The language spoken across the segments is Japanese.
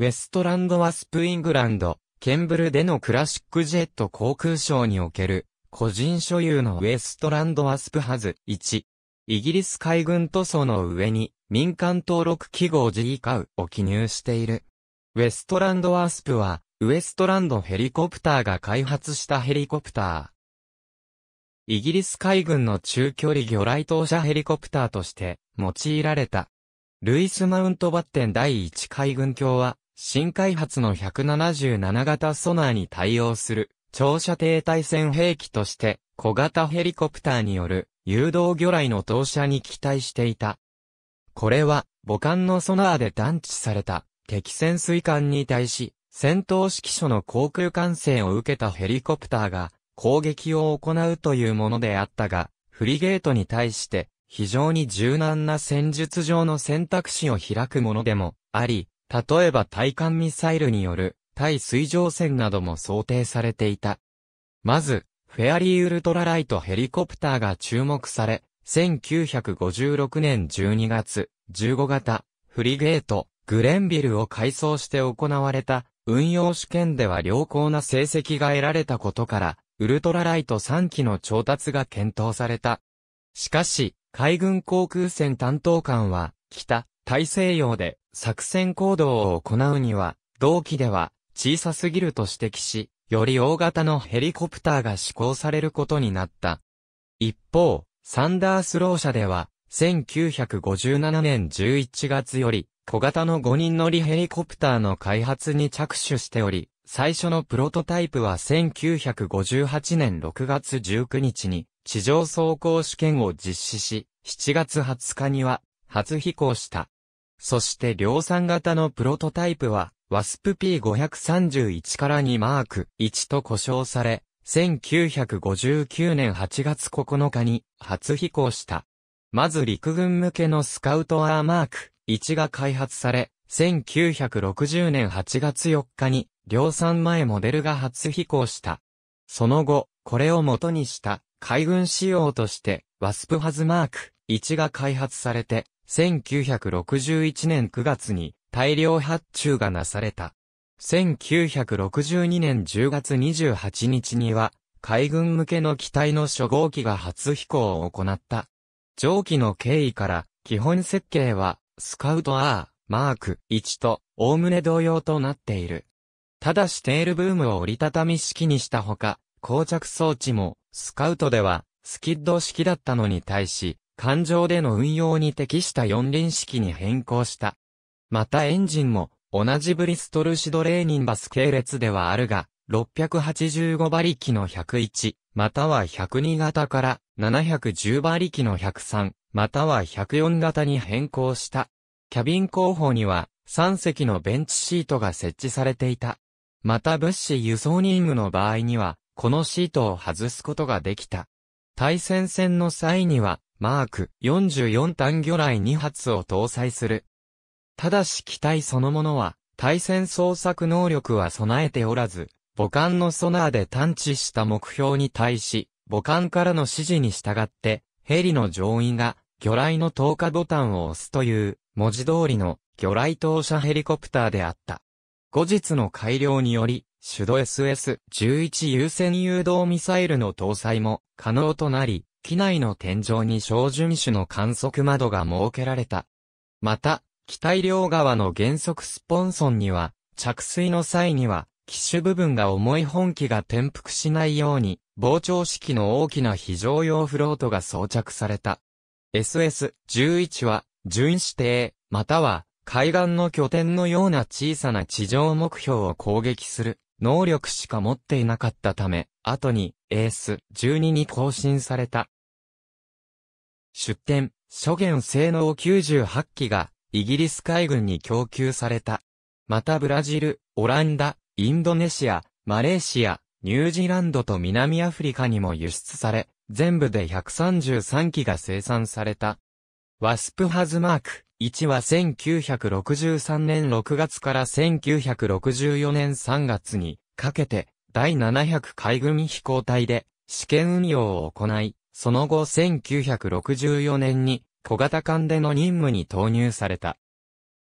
ウェストランドワスプイングランド、ケンブルでのクラシックジェット航空ショーにおける、個人所有のウェストランドワスプハズ1。イギリス海軍塗装の上に、民間登録記号 G カウを記入している。ウェストランドワスプは、ウェストランドヘリコプターが開発したヘリコプター。イギリス海軍の中距離魚雷投射ヘリコプターとして用いられた。ルイス・マウントバッテン第1海軍卿は新開発の177型ソナーに対応する、長射程対戦兵器として、小型ヘリコプターによる、誘導魚雷の投射に期待していた。これは、母艦のソナーで探知された、敵潜水艦に対し、戦闘指揮所の航空管制を受けたヘリコプターが、攻撃を行うというものであったが、フリゲートに対して、非常に柔軟な戦術上の選択肢を開くものでもあり、例えば対艦ミサイルによる対水上戦なども想定されていた。まず、フェアリーウルトラライトヘリコプターが注目され、1956年12月、15型、フリゲート、グレンビルを改装して行われた、運用試験では良好な成績が得られたことから、ウルトラライト3機の調達が検討された。しかし、海軍航空船担当官は、北、大西洋で作戦行動を行うには、同期では小さすぎると指摘し、より大型のヘリコプターが施行されることになった。一方、サンダースロー社では、1957年11月より、小型の5人乗りヘリコプターの開発に着手しており、最初のプロトタイプは1958年6月19日に地上走行試験を実施し、7月20日には初飛行した。そして量産型のプロトタイプは、ワスプ P531 から2マーク1と呼称され、1959年8月9日に初飛行した。まず陸軍向けのスカウトアーマーク1が開発され、1960年8月4日に量産前モデルが初飛行した。その後、これを元にした海軍仕様として、ワスプハズマーク1が開発されて、1961年9月に大量発注がなされた。1962年10月28日には、海軍向けの機体の初号機が初飛行を行った。上記の経緯から、基本設計は、スカウト R、マーク1と、おおむね同様となっている。ただしテールブームを折りたたみ式にしたほか、膠着装置も、スカウトでは、スキッド式だったのに対し、艦上での運用に適した四輪式に変更した。またエンジンも、同じブリストルシドレーニンバス系列ではあるが、685馬力の101、または102型から710馬力の103、または104型に変更した。キャビン後方には3席のベンチシートが設置されていた。また物資輸送任務の場合には、このシートを外すことができた。対戦線の際には、マーク44単魚雷2発を搭載する。ただし機体そのものは、対戦捜索能力は備えておらず、母艦のソナーで探知した目標に対し、母艦からの指示に従って、ヘリの乗員が、魚雷の投下ボタンを押すという、文字通りの魚雷投射ヘリコプターであった。後日の改良により、手動 SS-11 優先誘導ミサイルの搭載も可能となり、機内の天井に照準種の観測窓が設けられた。また、機体両側の原則スポンソンには、着水の際には、機種部分が重い本機が転覆しないように、膨張式の大きな非常用フロートが装着された。SS-11 は、巡視艇、または、海岸の拠点のような小さな地上目標を攻撃する能力しか持っていなかったため、後に AS-12 に更新された。出展、諸元性能98機がイギリス海軍に供給された。またブラジル、オランダ、インドネシア、マレーシア、ニュージーランドと南アフリカにも輸出され、全部で133機が生産された。ワスプハズマーク1は1963年6月から1964年3月にかけて第700海軍飛行隊で試験運用を行い、その後1964年に小型艦での任務に投入された。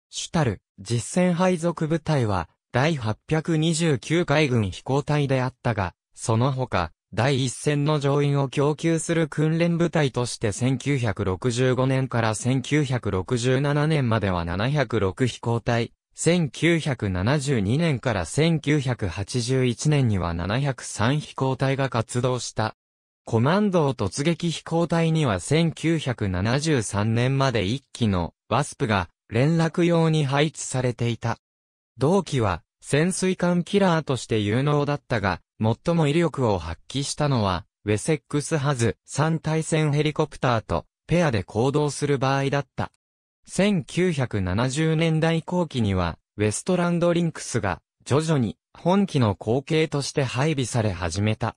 主たる実戦配属部隊は第829海軍飛行隊であったが、その他、第一線の乗員を供給する訓練部隊として1965年から1967年までは706飛行隊、1972年から1981年には703飛行隊が活動した。コマンドー突撃飛行隊には1973年まで1機のワスプが連絡用に配置されていた。同機は潜水艦キラーとして有能だったが、最も威力を発揮したのは、ウェセックスハズ3対戦ヘリコプターとペアで行動する場合だった。1970年代後期には、ウェストランドリンクスが徐々に本機の後継として配備され始めた。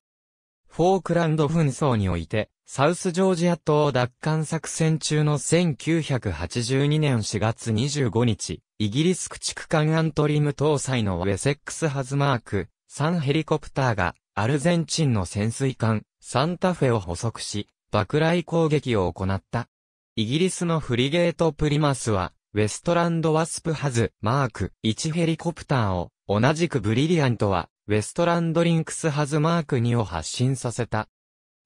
フォークランド紛争において、サウスジョージア島奪還作戦中の1982年4月25日、イギリス駆逐艦アントリム搭載のウェセックスハズマーク3ヘリコプターがアルゼンチンの潜水艦サンタフェを捕捉し、爆雷攻撃を行った。イギリスのフリゲートプリマスは、ウェストランドワスプハズマーク1ヘリコプターを同じくブリリアントはウェストランドリンクスハズマーク2を発進させた。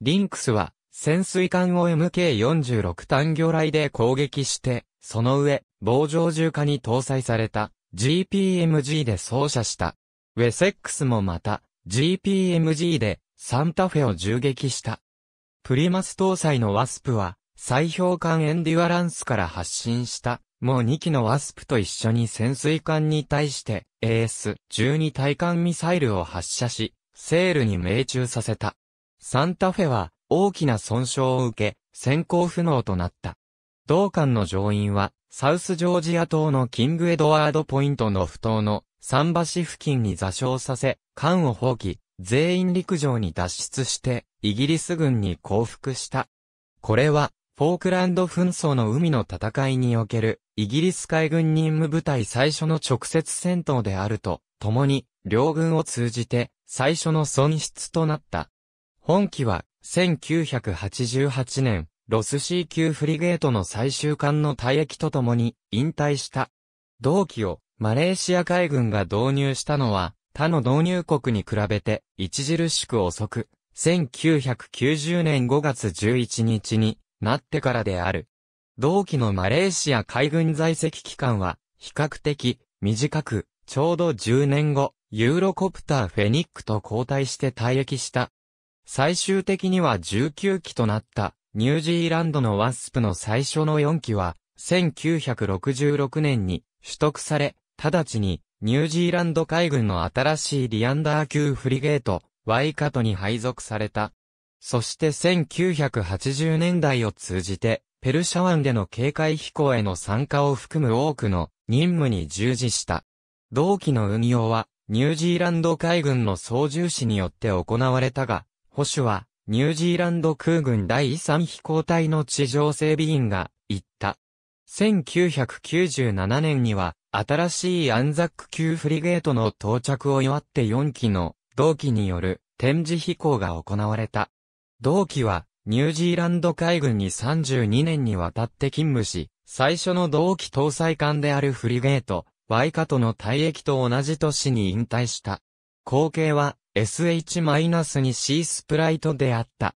リンクスは、潜水艦を MK46 単魚雷で攻撃して、その上、防上銃化に搭載された GPMG で操作した。ウェセックスもまた GPMG でサンタフェを銃撃した。プリマス搭載のワスプは、砕氷艦エンデュアランスから発進したもう2機のワスプと一緒に潜水艦に対して AS-12 対艦ミサイルを発射し、セールに命中させた。サンタフェは大きな損傷を受け、先行不能となった。同艦の乗員は、サウスジョージア島のキングエドワードポイントの不島の桟橋付近に座礁させ、艦を放棄、全員陸上に脱出して、イギリス軍に降伏した。これは、フォークランド紛争の海の戦いにおける、イギリス海軍任務部隊最初の直接戦闘であると、共に、両軍を通じて、最初の損失となった。本機は、1988年、ロス C 級フリゲートの最終艦の退役とともに、引退した。同機を、マレーシア海軍が導入したのは、他の導入国に比べて、著しく遅く、1990年5月11日になってからである。同期のマレーシア海軍在籍期間は、比較的、短く、ちょうど10年後、ユーロコプターフェニックと交代して退役した。最終的には19機となった、ニュージーランドのワスプの最初の4機は、1966年に取得され、直ちにニュージーランド海軍の新しいリアンダー級フリゲート、ワイカトに配属された。そして1980年代を通じて、ペルシャ湾での警戒飛行への参加を含む多くの任務に従事した。同期の運用は、ニュージーランド海軍の操縦士によって行われたが、保守は、ニュージーランド空軍第3飛行隊の地上整備員が、行った。1997年には、新しいアンザック級フリゲートの到着を祝って4機の同期による展示飛行が行われた。同期はニュージーランド海軍に32年にわたって勤務し、最初の同期搭載艦であるフリゲート、ワイカとの退役と同じ年に引退した。後継は SH-2C スプライトであった。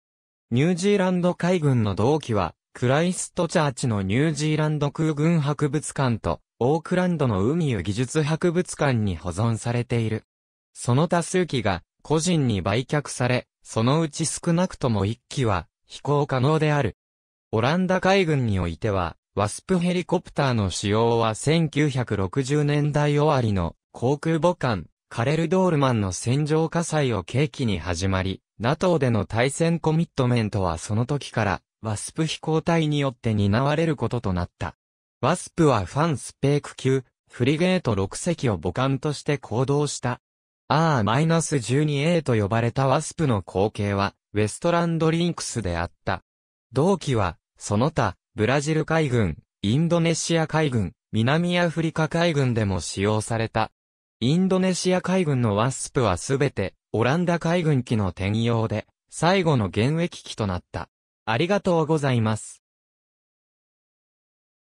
ニュージーランド海軍の同期は、クライストチャーチのニュージーランド空軍博物館と、オークランドの海湯技術博物館に保存されている。その多数機が個人に売却され、そのうち少なくとも1機は飛行可能である。オランダ海軍においては、ワスプヘリコプターの使用は1960年代終わりの航空母艦、カレルドールマンの戦場火災を契機に始まり、NATO での対戦コミットメントはその時から、ワスプ飛行隊によって担われることとなった。ワスプはファンスペーク級、フリゲート6隻を母艦として行動した。R-12A と呼ばれたワスプの後継は、ウェストランドリンクスであった。同期は、その他、ブラジル海軍、インドネシア海軍、南アフリカ海軍でも使用された。インドネシア海軍のワスプはすべて、オランダ海軍機の転用で、最後の現役機となった。ありがとうございます。